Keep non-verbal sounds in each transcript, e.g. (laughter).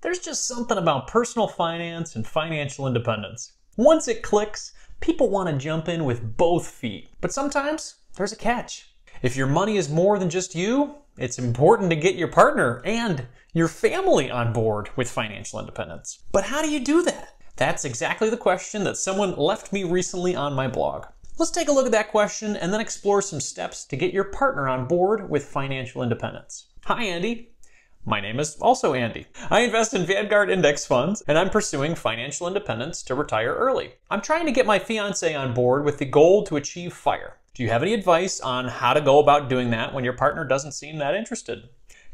There's just something about personal finance and financial independence. Once it clicks, people want to jump in with both feet. But sometimes there's a catch. If your money is more than just you, it's important to get your partner and your family on board with financial independence. But how do you do that? That's exactly the question that someone left me recently on my blog. Let's take a look at that question and then explore some steps to get your partner on board with financial independence. Hi, Andy. My name is also Andy. I invest in Vanguard index funds and I'm pursuing financial independence to retire early. I'm trying to get my fiance on board with the goal to achieve FIRE. Do you have any advice on how to go about doing that when your partner doesn't seem that interested?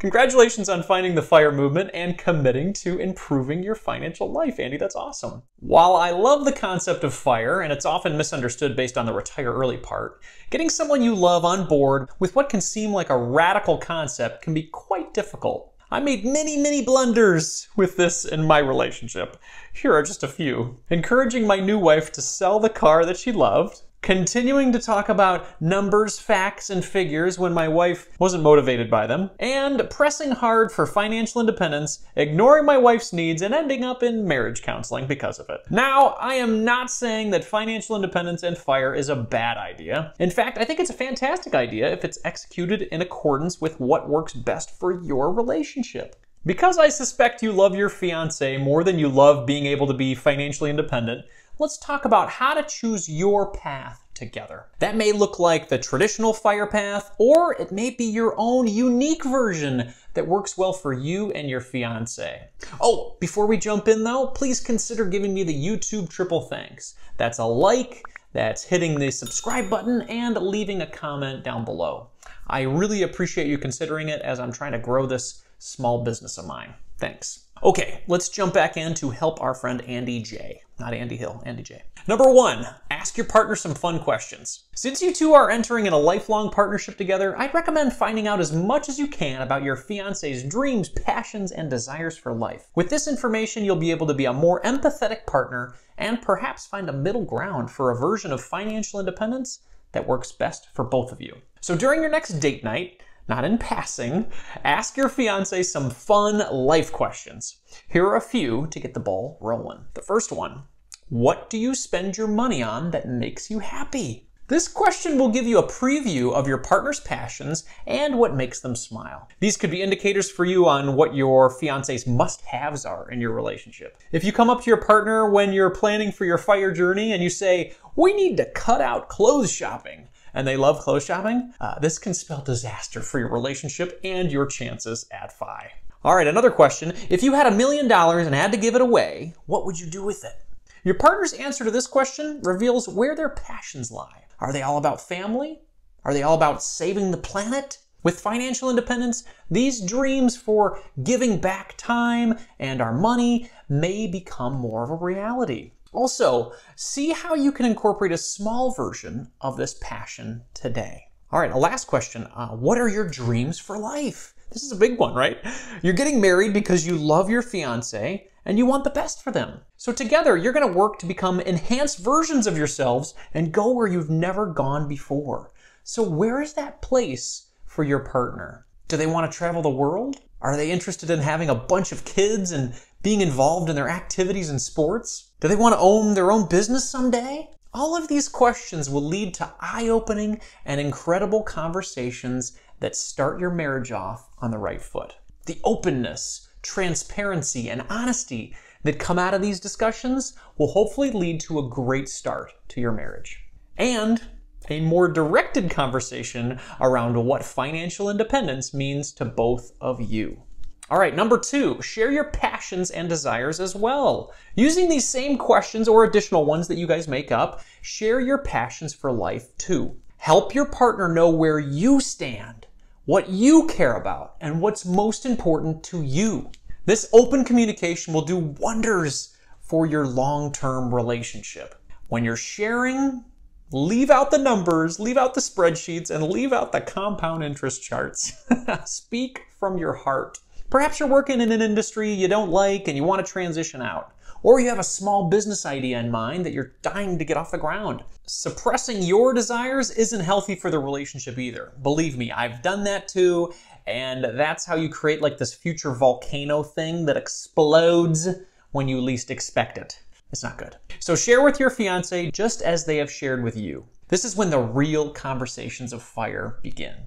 Congratulations on finding the FIRE movement and committing to improving your financial life, Andy. That's awesome. While I love the concept of FIRE, and it's often misunderstood based on the retire early part, getting someone you love on board with what can seem like a radical concept can be quite difficult. I made many, many blunders with this in my relationship. Here are just a few encouraging my new wife to sell the car that she loved, continuing to talk about numbers, facts, and figures when my wife wasn't motivated by them, and pressing hard for financial independence, ignoring my wife's needs, and ending up in marriage counseling because of it. Now, I am not saying that financial independence and fire is a bad idea. In fact, I think it's a fantastic idea if it's executed in accordance with what works best for your relationship. Because I suspect you love your fiance more than you love being able to be financially independent, let's talk about how to choose your path together. That may look like the traditional fire path, or it may be your own unique version that works well for you and your fiance. Oh, before we jump in though, please consider giving me the YouTube triple thanks. That's a like, that's hitting the subscribe button, and leaving a comment down below. I really appreciate you considering it as I'm trying to grow this small business of mine. Thanks. Okay, let's jump back in to help our friend Andy J. Not Andy Hill, Andy J. Number one, ask your partner some fun questions. Since you two are entering in a lifelong partnership together, I'd recommend finding out as much as you can about your fiance's dreams, passions, and desires for life. With this information, you'll be able to be a more empathetic partner and perhaps find a middle ground for a version of financial independence that works best for both of you. So during your next date night, not in passing, ask your fiance some fun life questions. Here are a few to get the ball rolling. The first one What do you spend your money on that makes you happy? This question will give you a preview of your partner's passions and what makes them smile. These could be indicators for you on what your fiance's must haves are in your relationship. If you come up to your partner when you're planning for your fire journey and you say, We need to cut out clothes shopping, and they love clothes shopping, uh, this can spell disaster for your relationship and your chances at FI. All right, another question. If you had a million dollars and had to give it away, what would you do with it? Your partner's answer to this question reveals where their passions lie. Are they all about family? Are they all about saving the planet? With financial independence, these dreams for giving back time and our money may become more of a reality. Also, see how you can incorporate a small version of this passion today. All right, a last question. Uh, what are your dreams for life? This is a big one, right? You're getting married because you love your fiance and you want the best for them. So together, you're gonna work to become enhanced versions of yourselves and go where you've never gone before. So where is that place for your partner? Do they wanna travel the world? Are they interested in having a bunch of kids and being involved in their activities and sports? Do they want to own their own business someday? All of these questions will lead to eye opening and incredible conversations that start your marriage off on the right foot. The openness, transparency, and honesty that come out of these discussions will hopefully lead to a great start to your marriage. And a more directed conversation around what financial independence means to both of you. All right, number two, share your passions and desires as well. Using these same questions or additional ones that you guys make up, share your passions for life too. Help your partner know where you stand, what you care about, and what's most important to you. This open communication will do wonders for your long-term relationship. When you're sharing, leave out the numbers, leave out the spreadsheets, and leave out the compound interest charts. (laughs) Speak from your heart. Perhaps you're working in an industry you don't like and you want to transition out. Or you have a small business idea in mind that you're dying to get off the ground. Suppressing your desires isn't healthy for the relationship either. Believe me, I've done that too. And that's how you create like this future volcano thing that explodes when you least expect it. It's not good. So share with your fiance just as they have shared with you. This is when the real conversations of fire begin.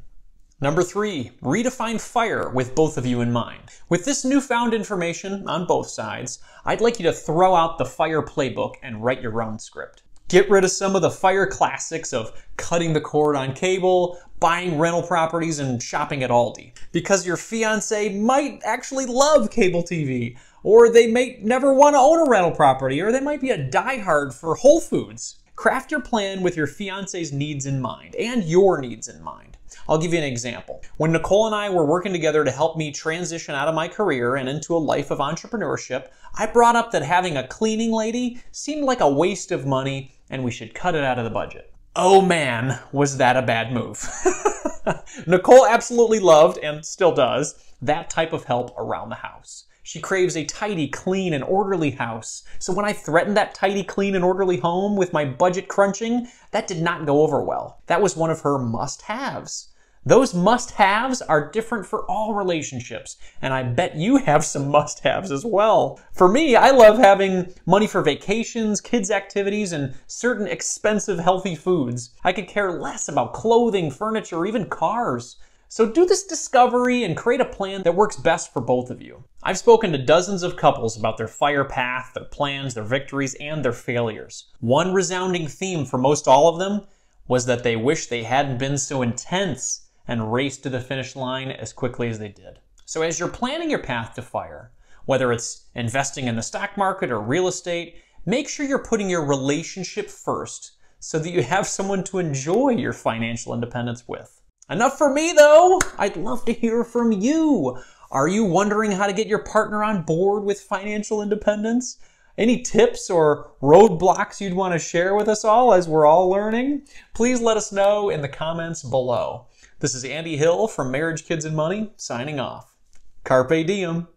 Number three, redefine fire with both of you in mind. With this newfound information on both sides, I'd like you to throw out the fire playbook and write your own script. Get rid of some of the fire classics of cutting the cord on cable, buying rental properties, and shopping at Aldi. Because your fiance might actually love cable TV, or they may never want to own a rental property, or they might be a diehard for Whole Foods. Craft your plan with your fiance's needs in mind and your needs in mind. I'll give you an example. When Nicole and I were working together to help me transition out of my career and into a life of entrepreneurship, I brought up that having a cleaning lady seemed like a waste of money and we should cut it out of the budget. Oh man, was that a bad move. (laughs) Nicole absolutely loved and still does that type of help around the house. She craves a tidy, clean, and orderly house. So when I threatened that tidy, clean, and orderly home with my budget crunching, that did not go over well. That was one of her must haves. Those must haves are different for all relationships, and I bet you have some must haves as well. For me, I love having money for vacations, kids' activities, and certain expensive healthy foods. I could care less about clothing, furniture, or even cars. So do this discovery and create a plan that works best for both of you. I've spoken to dozens of couples about their fire path, their plans, their victories, and their failures. One resounding theme for most all of them was that they wish they hadn't been so intense and raced to the finish line as quickly as they did. So, as you're planning your path to fire, whether it's investing in the stock market or real estate, make sure you're putting your relationship first so that you have someone to enjoy your financial independence with. Enough for me though! I'd love to hear from you! Are you wondering how to get your partner on board with financial independence? Any tips or roadblocks you'd want to share with us all as we're all learning? Please let us know in the comments below. This is Andy Hill from Marriage, Kids, and Money signing off. Carpe diem.